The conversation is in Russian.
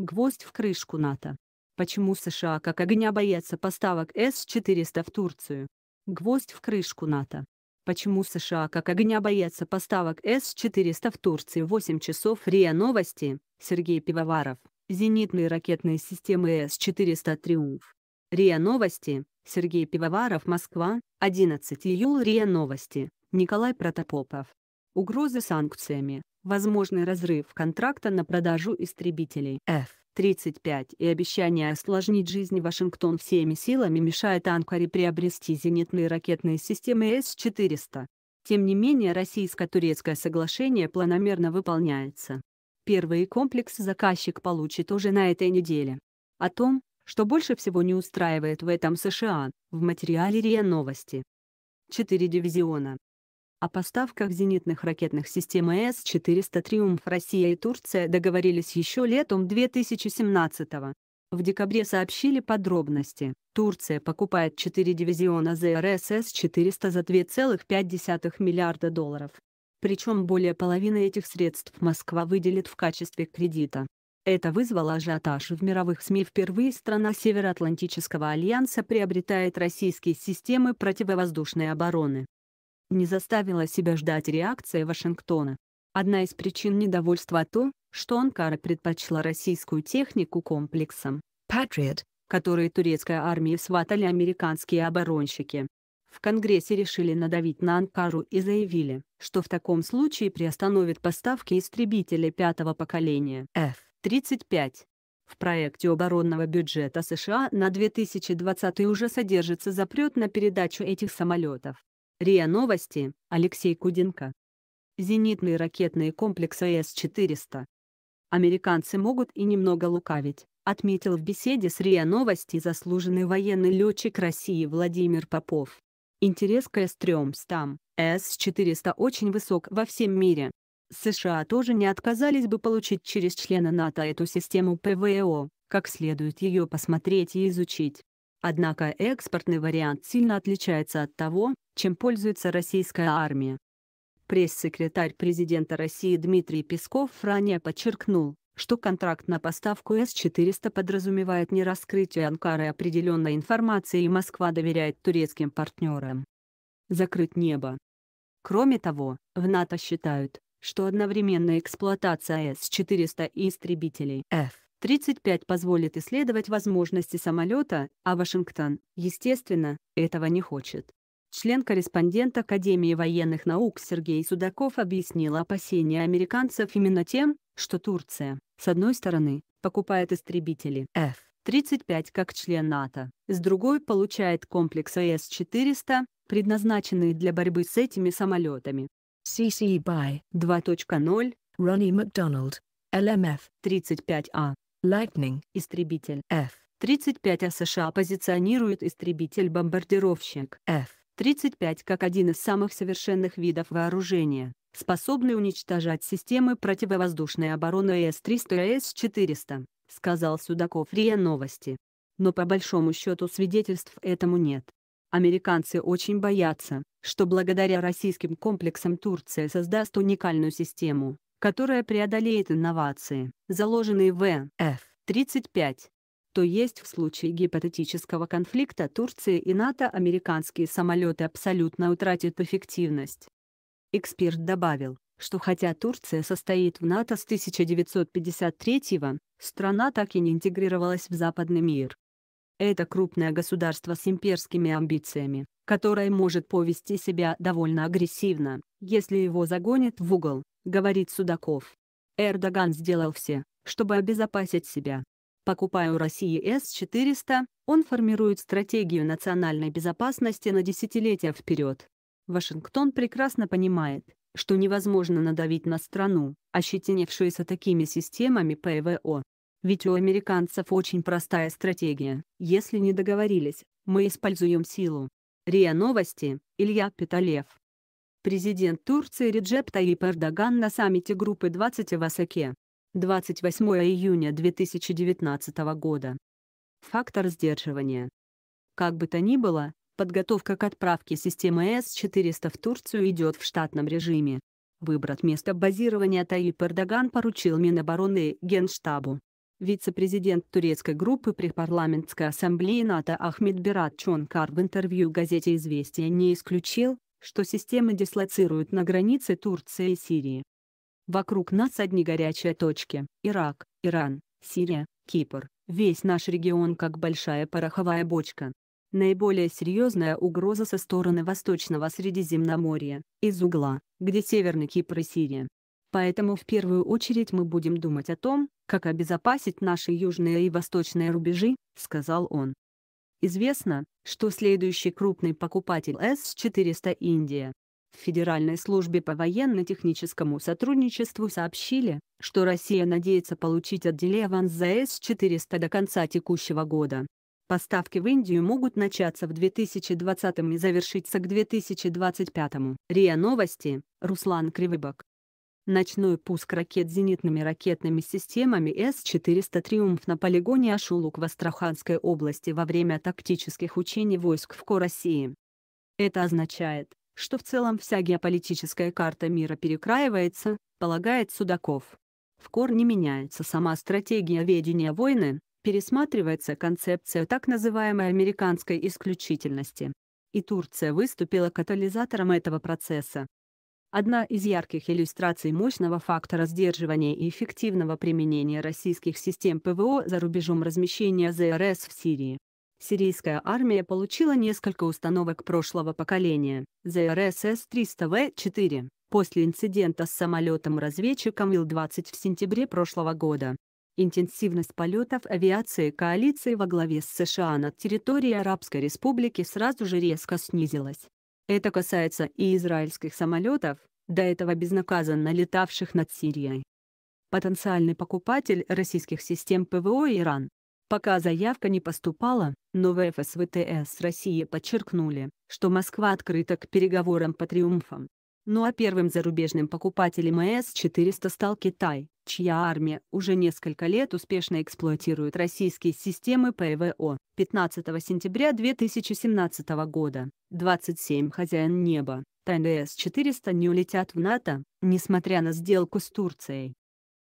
Гвоздь в крышку НАТО. Почему США как огня боятся поставок С-400 в Турцию? Гвоздь в крышку НАТО. Почему США как огня боятся поставок С-400 в Турции? 8 часов РИА Новости. Сергей Пивоваров. Зенитные ракетные системы С-400 «Триумф». РИА Новости. Сергей Пивоваров. Москва. 11 июля. РИА Новости. Николай Протопопов. Угрозы санкциями возможный разрыв контракта на продажу истребителей F-35 и обещание осложнить жизнь Вашингтон всеми силами мешает Анкаре приобрести зенитные ракетные системы С-400. Тем не менее российско-турецкое соглашение планомерно выполняется. Первый комплекс заказчик получит уже на этой неделе. О том, что больше всего не устраивает в этом США, в материале РИА Новости. Четыре дивизиона. О поставках зенитных ракетных систем С-400 «Триумф» Россия и Турция договорились еще летом 2017 -го. В декабре сообщили подробности. Турция покупает 4 дивизиона ЗРС С-400 за 2,5 миллиарда долларов. Причем более половины этих средств Москва выделит в качестве кредита. Это вызвало ажиотаж в мировых СМИ. Впервые страна Североатлантического альянса приобретает российские системы противовоздушной обороны не заставила себя ждать реакции Вашингтона. Одна из причин недовольства то, что Анкара предпочла российскую технику комплексом «Patriot», которые турецкая армия сватали американские оборонщики. В Конгрессе решили надавить на Анкару и заявили, что в таком случае приостановят поставки истребителей пятого поколения F-35. В проекте оборонного бюджета США на 2020 уже содержится запрет на передачу этих самолетов. РИА Новости, Алексей Куденко. Зенитные ракетные комплексы С-400. Американцы могут и немного лукавить, отметил в беседе с РИА Новости заслуженный военный летчик России Владимир Попов. Интерес к С-300, С-400 очень высок во всем мире. США тоже не отказались бы получить через члена НАТО эту систему ПВО, как следует ее посмотреть и изучить. Однако экспортный вариант сильно отличается от того, чем пользуется российская армия. Пресс-секретарь президента России Дмитрий Песков ранее подчеркнул, что контракт на поставку С-400 подразумевает не раскрытие Анкары определенной информации и Москва доверяет турецким партнерам. Закрыть небо. Кроме того, в НАТО считают, что одновременная эксплуатация С-400 и истребителей F 35 позволит исследовать возможности самолета, а Вашингтон, естественно, этого не хочет. Член-корреспондент Академии военных наук Сергей Судаков объяснил опасения американцев именно тем, что Турция, с одной стороны, покупает истребители F-35 как член НАТО, с другой получает комплекс С-400, предназначенные для борьбы с этими самолетами. CC BY 2.0, Ронни McDonald, LMF 35А, Lightning. Истребитель F-35А США позиционируют истребитель-бомбардировщик F-35 как один из самых совершенных видов вооружения, способный уничтожать системы противовоздушной обороны С-300 и С-400, сказал Судаков РИА Новости. Но по большому счету свидетельств этому нет. Американцы очень боятся, что благодаря российским комплексам Турция создаст уникальную систему, которая преодолеет инновации, заложенные в F-35 то есть в случае гипотетического конфликта Турции и НАТО американские самолеты абсолютно утратят эффективность. Эксперт добавил, что хотя Турция состоит в НАТО с 1953-го, страна так и не интегрировалась в западный мир. Это крупное государство с имперскими амбициями, которое может повести себя довольно агрессивно, если его загонят в угол, говорит Судаков. Эрдоган сделал все, чтобы обезопасить себя. Покупая у России С-400, он формирует стратегию национальной безопасности на десятилетия вперед. Вашингтон прекрасно понимает, что невозможно надавить на страну, ощетинившуюся такими системами ПВО. Ведь у американцев очень простая стратегия. Если не договорились, мы используем силу. РИА Новости, Илья Питалев. Президент Турции Реджеп Таип Эрдоган на саммите группы 20 в Осаке. 28 июня 2019 года. Фактор сдерживания. Как бы то ни было, подготовка к отправке системы С-400 в Турцию идет в штатном режиме. Выбрать место базирования Таип Эрдоган поручил Минобороны и Генштабу. Вице-президент турецкой группы при парламентской ассамблее НАТО Ахмед Берат Чонкар в интервью газете «Известия» не исключил, что системы дислоцируют на границе Турции и Сирии. Вокруг нас одни горячие точки – Ирак, Иран, Сирия, Кипр, весь наш регион как большая пороховая бочка. Наиболее серьезная угроза со стороны Восточного Средиземноморья, из угла, где Северный Кипр и Сирия. Поэтому в первую очередь мы будем думать о том, как обезопасить наши южные и восточные рубежи, сказал он. Известно, что следующий крупный покупатель С-400 Индия. В Федеральной службе по военно-техническому сотрудничеству сообщили, что Россия надеется получить от Деливанс за С-400 до конца текущего года. Поставки в Индию могут начаться в 2020 и завершиться к 2025. РИА Новости, Руслан Кривыбок. Ночной пуск ракет зенитными ракетными системами С-400 «Триумф» на полигоне Ашулук в Астраханской области во время тактических учений войск ВКО России. Это означает, что в целом вся геополитическая карта мира перекраивается, полагает Судаков. В корне меняется сама стратегия ведения войны, пересматривается концепция так называемой американской исключительности. И Турция выступила катализатором этого процесса. Одна из ярких иллюстраций мощного фактора сдерживания и эффективного применения российских систем ПВО за рубежом размещения ЗРС в Сирии. Сирийская армия получила несколько установок прошлого поколения ЗРС С-300В-4 после инцидента с самолетом-разведчиком Ил-20 в сентябре прошлого года. Интенсивность полетов авиации коалиции во главе с США над территорией Арабской Республики сразу же резко снизилась. Это касается и израильских самолетов, до этого безнаказанно летавших над Сирией. Потенциальный покупатель российских систем ПВО Иран. Пока заявка не поступала, но в ФСВТС России подчеркнули, что Москва открыта к переговорам по триумфам. Ну а первым зарубежным покупателем АЭС-400 стал Китай, чья армия уже несколько лет успешно эксплуатирует российские системы ПВО. 15 сентября 2017 года 27 хозяин неба, тайны С-400 не улетят в НАТО, несмотря на сделку с Турцией.